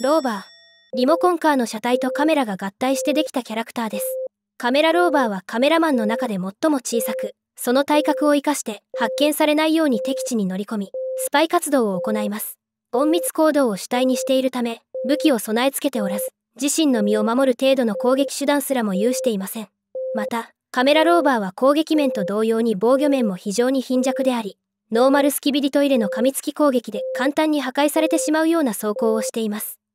ローバーリモコンカーの車体とカメラが合体してできたキャラクターですカメラローバーはカメラマンの中で最も小さくその体格を生かして発見されないように敵地に乗り込みスパイ活動を行います隠密行動を主体にしているため武器を備え付けておらず自身の身を守る程度の攻撃手段すらも有していませんまたカメラローバーは攻撃面と同様に防御面も非常に貧弱でありノーマルスキビリトイレの噛みつき攻撃で簡単に破壊されてしまうような走行をしています